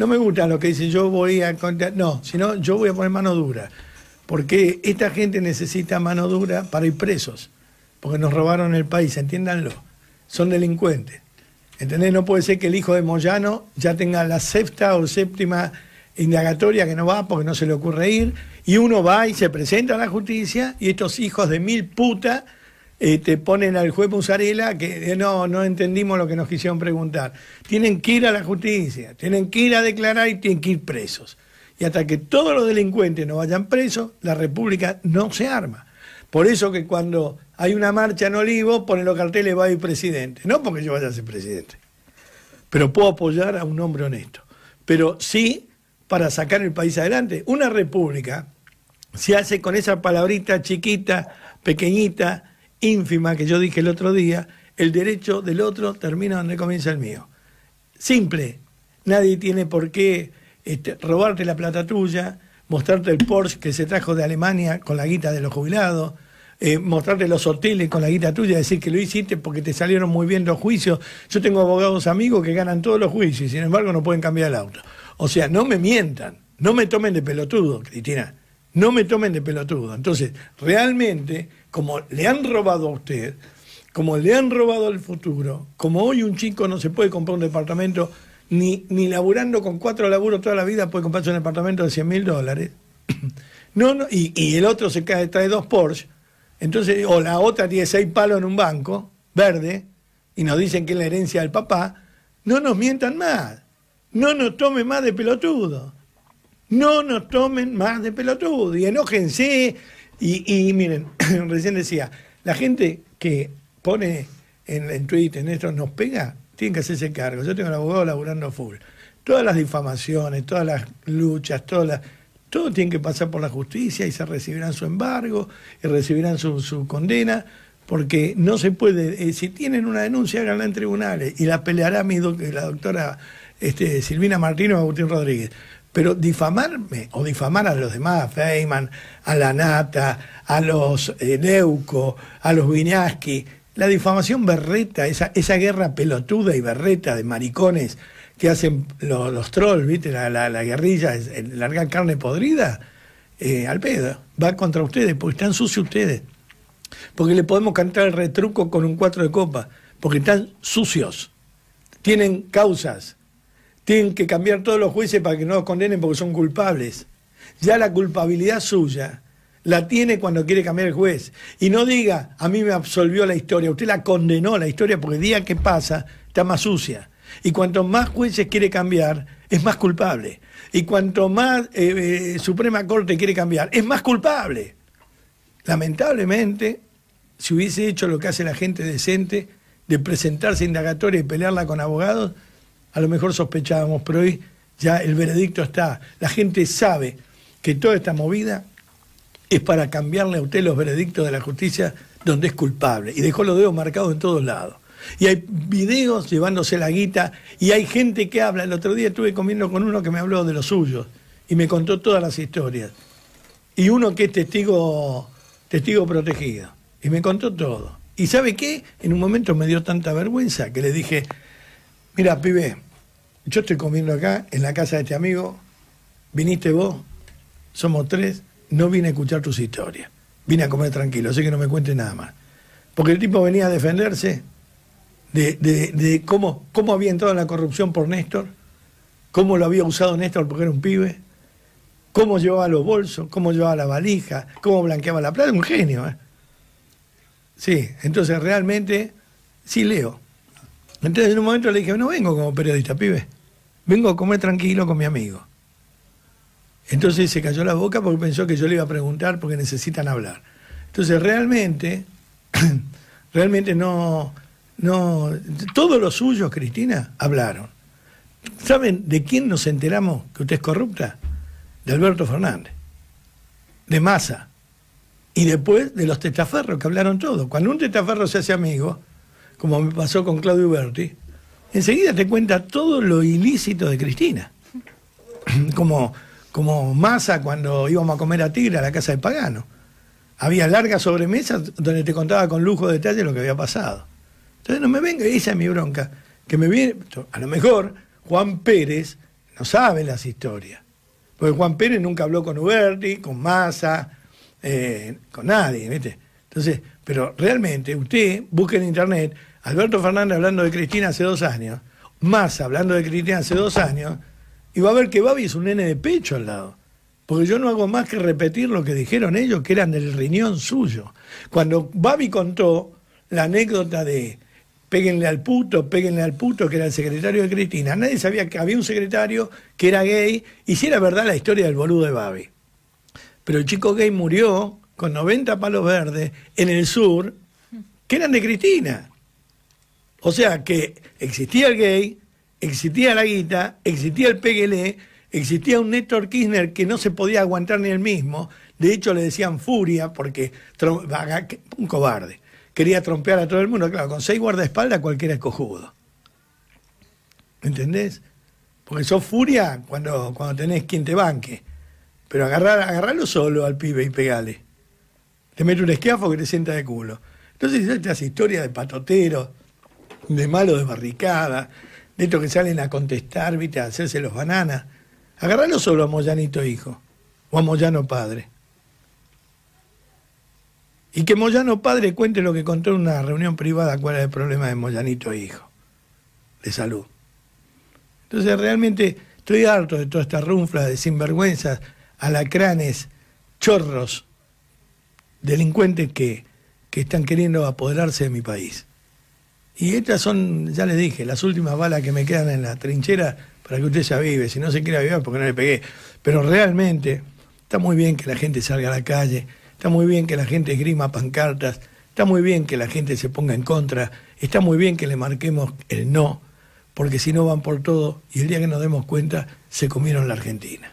no me gusta lo que dicen, yo voy a contar, no, sino yo voy a poner mano dura, porque esta gente necesita mano dura para ir presos, porque nos robaron el país, entiéndanlo, son delincuentes. ¿Entendés? No puede ser que el hijo de Moyano ya tenga la sexta o séptima indagatoria que no va porque no se le ocurre ir, y uno va y se presenta a la justicia, y estos hijos de mil puta eh, te ponen al juez Musarela que eh, no, no entendimos lo que nos quisieron preguntar. Tienen que ir a la justicia, tienen que ir a declarar y tienen que ir presos. Y hasta que todos los delincuentes no vayan presos, la República no se arma. Por eso que cuando hay una marcha en Olivo, ponen los carteles, va a ir presidente. No porque yo vaya a ser presidente, pero puedo apoyar a un hombre honesto. Pero sí para sacar el país adelante. Una república se hace con esa palabrita chiquita, pequeñita, ínfima que yo dije el otro día, el derecho del otro termina donde comienza el mío. Simple, nadie tiene por qué este, robarte la plata tuya, mostrarte el Porsche que se trajo de Alemania con la guita de los jubilados, eh, mostrarte los hoteles con la guita tuya, decir que lo hiciste porque te salieron muy bien los juicios. Yo tengo abogados amigos que ganan todos los juicios y sin embargo no pueden cambiar el auto. O sea, no me mientan, no me tomen de pelotudo, Cristina, no me tomen de pelotudo. Entonces, realmente como le han robado a usted, como le han robado el futuro, como hoy un chico no se puede comprar un departamento, ni, ni laburando con cuatro laburos toda la vida puede comprarse un departamento de 100 mil dólares. No, y, el otro se cae, trae dos Porsche, entonces, o la otra tiene seis palos en un banco, verde, y nos dicen que es la herencia del papá, no nos mientan más, no nos tomen más de pelotudo, no nos tomen más de pelotudo, y enójense, y, miren, recién decía, la gente que pone en, Twitter, en esto, nos pega, tiene que hacerse cargo. Yo tengo un abogado laburando full. Todas las difamaciones, todas las luchas, todas todo tiene que pasar por la justicia y se recibirán su embargo y recibirán su, condena, porque no se puede, eh, si tienen una denuncia, háganla en tribunales y la peleará mi la doctora este, Silvina o Agustín Rodríguez. Pero difamarme o difamar a los demás, a Feynman, a la Nata, a los eh, Neuco, a los Vinaski, la difamación berreta, esa, esa guerra pelotuda y berreta de maricones que hacen los, trolls, ¿viste? La, la, guerrilla, eh, larga carne podrida, eh, al pedo, va contra ustedes, porque están sucios ustedes. Porque le podemos cantar el retruco con un cuatro de copa, porque están sucios, tienen causas, tienen que cambiar todos los jueces para que no los condenen porque son culpables. Ya la culpabilidad suya la tiene cuando quiere cambiar el juez. Y no diga, a mí me absolvió la historia, usted la condenó la historia porque el día que pasa está más sucia. Y cuanto más jueces quiere cambiar, es más culpable. Y cuanto más eh, eh, Suprema Corte quiere cambiar, es más culpable. Lamentablemente, si hubiese hecho lo que hace la gente decente, de presentarse indagatoria y pelearla con abogados, a lo mejor sospechábamos, pero hoy ya el veredicto está. La gente sabe que toda esta movida es para cambiarle a usted los veredictos de la justicia donde es culpable. Y dejó los dedos marcados en todos lados. Y hay videos llevándose la guita y hay gente que habla. El otro día estuve comiendo con uno que me habló de los suyos y me contó todas las historias. Y uno que es testigo, testigo protegido. Y me contó todo. ¿Y sabe qué? En un momento me dio tanta vergüenza que le dije, mira, pibe, yo estoy comiendo acá, en la casa de este amigo, viniste vos, somos tres, no vine a escuchar tus historias, vine a comer tranquilo, así que no me cuentes nada más. Porque el tipo venía a defenderse de, cómo, cómo había entrado en la corrupción por Néstor, cómo lo había usado Néstor porque era un pibe, cómo llevaba los bolsos, cómo llevaba la valija, cómo blanqueaba la plata, un genio. ¿eh? Sí, entonces realmente, sí leo, entonces en un momento le dije, no vengo como periodista, pibe, vengo a comer tranquilo con mi amigo. Entonces se cayó la boca porque pensó que yo le iba a preguntar porque necesitan hablar. Entonces realmente, realmente no, no, todos los suyos, Cristina, hablaron. ¿Saben de quién nos enteramos que usted es corrupta? De Alberto Fernández, de Massa, y después de los testaferros que hablaron todos. Cuando un testaferro se hace amigo, como me pasó con Claudio Uberti... enseguida te cuenta todo lo ilícito de Cristina. Como, como masa cuando íbamos a comer a Tigre a la casa de Pagano. Había largas sobremesas donde te contaba con lujo de detalle lo que había pasado. Entonces no me venga, esa es mi bronca. Que me viene, a lo mejor Juan Pérez no sabe las historias. Porque Juan Pérez nunca habló con Uberti, con masa... Eh, con nadie, ¿viste? Entonces, pero realmente usted busque en internet Alberto Fernández hablando de Cristina hace dos años, más hablando de Cristina hace dos años, y va a ver que Babi es un nene de pecho al lado. Porque yo no hago más que repetir lo que dijeron ellos, que eran del riñón suyo. Cuando Babi contó la anécdota de péguenle al puto, péguenle al puto, que era el secretario de Cristina, nadie sabía que había un secretario que era gay, y si era verdad la historia del boludo de Babi. Pero el chico gay murió con 90 palos verdes en el sur, que eran de Cristina. O sea que existía el gay, existía la guita, existía el PGL, existía un Néstor Kirchner que no se podía aguantar ni él mismo. De hecho, le decían furia porque un cobarde. Quería trompear a todo el mundo. Claro, con seis guardaespaldas cualquiera es cojudo. ¿Entendés? Porque sos furia cuando, cuando tenés quien te banque. Pero agarrar, agarrarlo solo al pibe y pegale. Te mete un esquiafo que te sienta de culo. Entonces, estas historias de patoteros de malo de barricada, de estos que salen a contestar, a hacerse los bananas. Agarralo solo a Moyanito hijo o a Moyano padre. Y que Moyano padre cuente lo que contó en una reunión privada, cuál es el problema de Moyanito hijo, de salud. Entonces realmente estoy harto de toda esta runfla de sinvergüenzas, alacranes, chorros, delincuentes que están queriendo apoderarse de mi país. Y estas son, ya les dije, las últimas balas que me quedan en la trinchera para que usted se avive. Si no se quiere avivar, porque no le pegué. Pero realmente está muy bien que la gente salga a la calle, está muy bien que la gente grima pancartas, está muy bien que la gente se ponga en contra, está muy bien que le marquemos el no, porque si no van por todo y el día que nos demos cuenta se comieron la Argentina.